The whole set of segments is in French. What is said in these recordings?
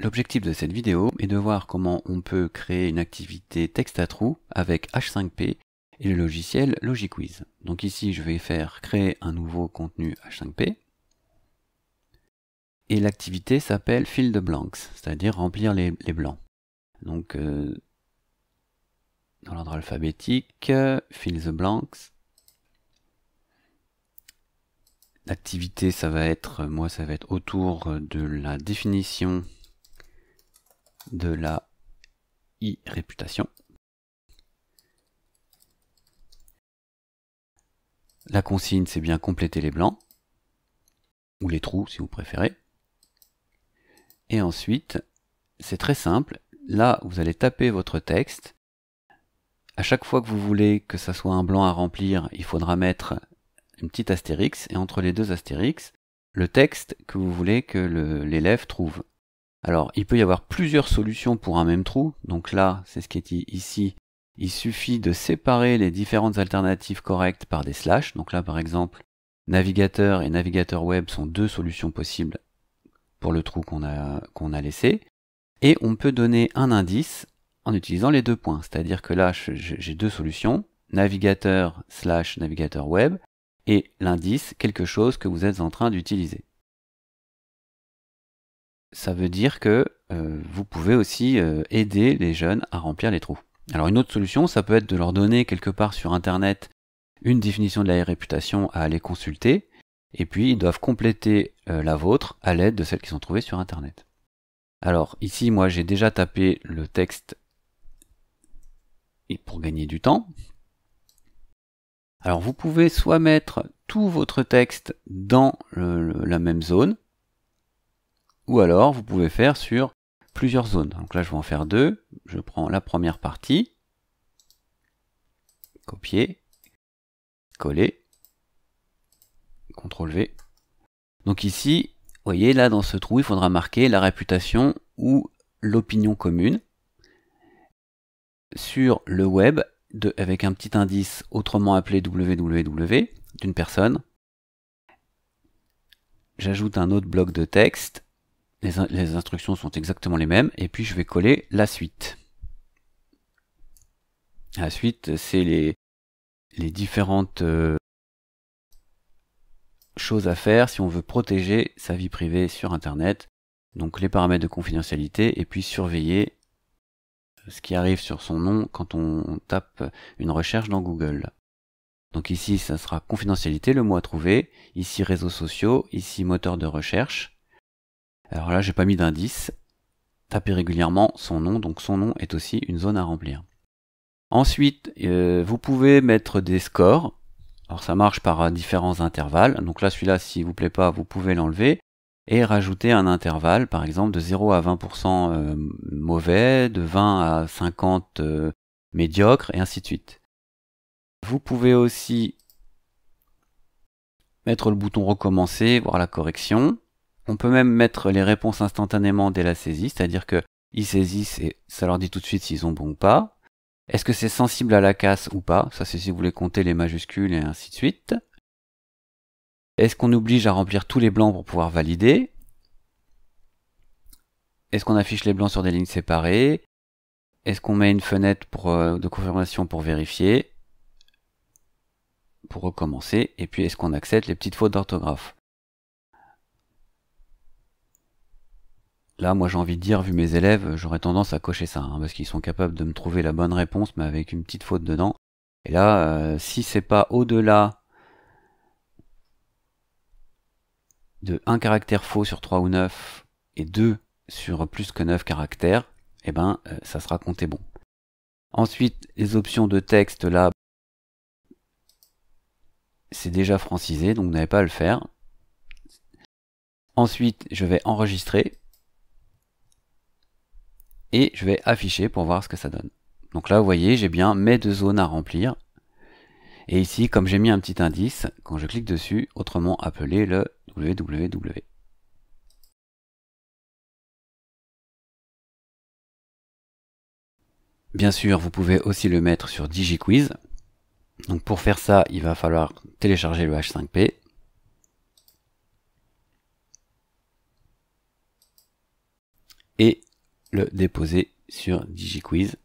L'objectif de cette vidéo est de voir comment on peut créer une activité texte à trous avec H5P et le logiciel LogiQuiz. Donc ici, je vais faire créer un nouveau contenu H5P. Et l'activité s'appelle fill the blanks, c'est-à-dire remplir les, les, blancs. Donc, euh, dans l'ordre alphabétique, fill the blanks. L'activité, ça va être, moi, ça va être autour de la définition de la e-réputation. La consigne, c'est bien compléter les blancs, ou les trous si vous préférez. Et ensuite, c'est très simple. Là, vous allez taper votre texte. À chaque fois que vous voulez que ça soit un blanc à remplir, il faudra mettre une petite astérix, et entre les deux astérix, le texte que vous voulez que l'élève trouve. Alors, il peut y avoir plusieurs solutions pour un même trou. Donc là, c'est ce qui est ici. Il suffit de séparer les différentes alternatives correctes par des slash. Donc là, par exemple, navigateur et navigateur web sont deux solutions possibles pour le trou qu'on a, qu'on a laissé. Et on peut donner un indice en utilisant les deux points. C'est-à-dire que là, j'ai deux solutions, navigateur slash navigateur web, et l'indice quelque chose que vous êtes en train d'utiliser ça veut dire que euh, vous pouvez aussi euh, aider les jeunes à remplir les trous. Alors une autre solution, ça peut être de leur donner quelque part sur Internet une définition de la réputation à aller consulter, et puis ils doivent compléter euh, la vôtre à l'aide de celles qui sont trouvées sur Internet. Alors ici, moi j'ai déjà tapé le texte et pour gagner du temps. Alors vous pouvez soit mettre tout votre texte dans la même zone, ou alors vous pouvez faire sur plusieurs zones. Donc là, je vais en faire deux. Je prends la première partie, copier, coller, CTRL V. Donc ici, vous voyez, là, dans ce trou, il faudra marquer la réputation ou l'opinion commune sur le web avec un petit indice autrement appelé www d'une personne. J'ajoute un autre bloc de texte les, instructions sont exactement les mêmes, et puis je vais coller la suite. La suite, c'est les, différentes euh, choses à faire si on veut protéger sa vie privée sur Internet. Donc les paramètres de confidentialité et puis surveiller ce qui arrive sur son nom quand on tape une recherche dans Google. Donc ici, ça sera confidentialité, le mot à trouver, ici réseaux sociaux, ici moteur de recherche, alors là, j'ai pas mis d'indice. Tapez régulièrement son nom, donc son nom est aussi une zone à remplir. Ensuite, euh, vous pouvez mettre des scores. Alors ça marche par différents intervalles. Donc là, celui-là, s'il vous plaît pas, vous pouvez l'enlever et rajouter un intervalle, par exemple de 0 à 20% euh, mauvais, de 20 à 50 euh, médiocre, et ainsi de suite. Vous pouvez aussi mettre le bouton recommencer, voir la correction. On peut même mettre les réponses instantanément dès la saisie, c'est-à-dire qu'ils saisissent et ça leur dit tout de suite s'ils ont bon ou pas. Est-ce que c'est sensible à la casse ou pas Ça c'est si vous voulez compter les majuscules et ainsi de suite. Est-ce qu'on oblige à remplir tous les blancs pour pouvoir valider Est-ce qu'on affiche les blancs sur des lignes séparées Est-ce qu'on met une fenêtre euh, de confirmation pour vérifier Pour recommencer. Et puis est-ce qu'on accepte les petites fautes d'orthographe Là, moi j'ai envie de dire, vu mes élèves, j'aurais tendance à cocher ça, hein, parce qu'ils sont capables de me trouver la bonne réponse, mais avec une petite faute dedans. Et là, euh, si c'est pas au-delà de un caractère faux sur 3 ou 9 et 2 sur plus que 9 caractères, eh ben euh, ça sera compté bon. Ensuite, les options de texte là, c'est déjà francisé, donc vous n'avez pas à le faire. Ensuite, je vais enregistrer et je vais afficher pour voir ce que ça donne. Donc là, vous voyez, j'ai bien mes deux zones à remplir. Et ici, comme j'ai mis un petit indice, quand je clique dessus, autrement appelé le www. Bien sûr, vous pouvez aussi le mettre sur DigiQuiz. Donc pour faire ça, il va falloir télécharger le H5P. Et le déposer sur DigiQuiz.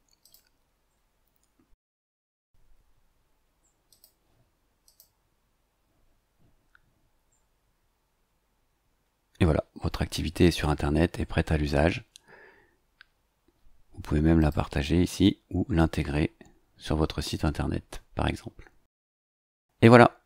Et voilà, votre activité sur Internet est prête à l'usage. Vous pouvez même la partager ici ou l'intégrer sur votre site Internet, par exemple. Et voilà,